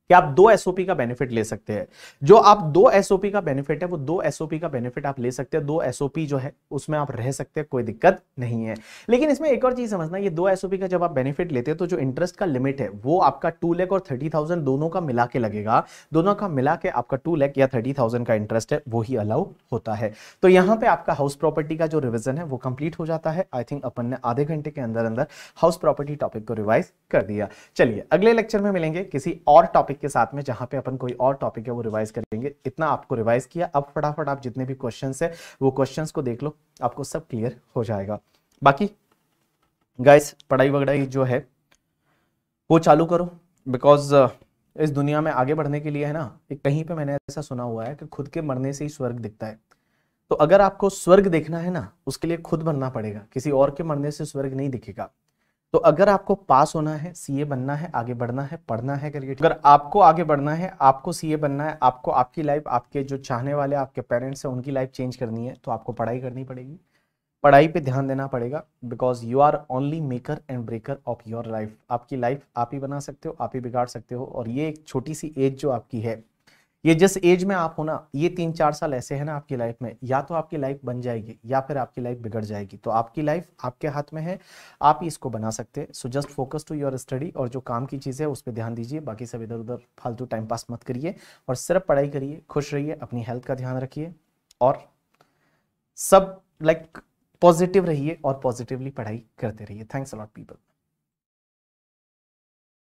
कि आप दो एसओपी का बेनिफिट ले सकते हैं जो आप दो एसओपी का बेनिफिट है वो दो एसओपी का बेनिफिट आप ले सकते हैं दो एसओपी जो है उसमें आप रह सकते हैं कोई दिक्कत नहीं है लेकिन इसमें एक और चीज समझना ये दो एसओपी का जब आप बेनिफिट लेते हैं तो जो इंटरेस्ट का लिमिट है वो आपका टू लैख और थर्टी थाउजेंड दोनों का मिला के लगेगा दोनों का मिला के आपका टू लैख या थर्टी थाउजेंड का इंटरेस्ट है वो ही अलाउ होता है तो यहाँ पे आपका हाउस प्रॉपर्टी का जो रिविजन है वो कंप्लीट हो जाता है आई थिंक अपन ने आधे घंटे के अंदर अंदर हाउस प्रॉपर्टी टॉपिक को रिवाइज कर दिया चलिए अगले लेक्चर में मिलेंगे किसी और टॉपिक टॉपिक के साथ में जहां पे अपन कोई और टॉपिक है वो रिवाइज करेंगे इतना आपको रिवाइज किया अब फटाफट आप जितने भी क्वेश्चन है वो क्वेश्चन को देख लो आपको सब क्लियर हो जाएगा बाकी गाइस पढ़ाई वगैरह जो है वो चालू करो बिकॉज uh, इस दुनिया में आगे बढ़ने के लिए है ना एक कहीं पे मैंने ऐसा सुना हुआ है कि खुद के मरने से ही स्वर्ग दिखता है तो अगर आपको स्वर्ग देखना है ना उसके लिए खुद मरना पड़ेगा किसी और के मरने से स्वर्ग नहीं दिखेगा तो अगर आपको पास होना है सीए बनना है आगे बढ़ना है पढ़ना है करके अगर आपको आगे बढ़ना है आपको सीए बनना है आपको आपकी लाइफ आपके जो चाहने वाले आपके पेरेंट्स हैं उनकी लाइफ चेंज करनी है तो आपको पढ़ाई करनी पड़ेगी पढ़ाई पे ध्यान देना पड़ेगा because you are only maker and breaker of your life आपकी लाइफ आप ही बना सकते हो आप ही बिगाड़ सकते हो और ये एक छोटी सी एज जो आपकी है ये जिस एज में आप हो ना ये तीन चार साल ऐसे हैं ना आपकी लाइफ में या तो आपकी लाइफ बन जाएगी या फिर आपकी लाइफ बिगड़ जाएगी तो आपकी लाइफ आपके हाथ में है आप ही इसको बना सकते हैं so just focus to your study और जो काम की चीज़ है उस पर ध्यान दीजिए बाकी सब इधर उधर फालतू टाइम पास मत करिए और सिर्फ पढ़ाई करिए खुश रहिए अपनी हेल्थ का ध्यान रखिए और सब लाइक पॉजिटिव रहिए और पॉजिटिवली पढ़ाई करते रहिए थैंक्स अलॉट पीपल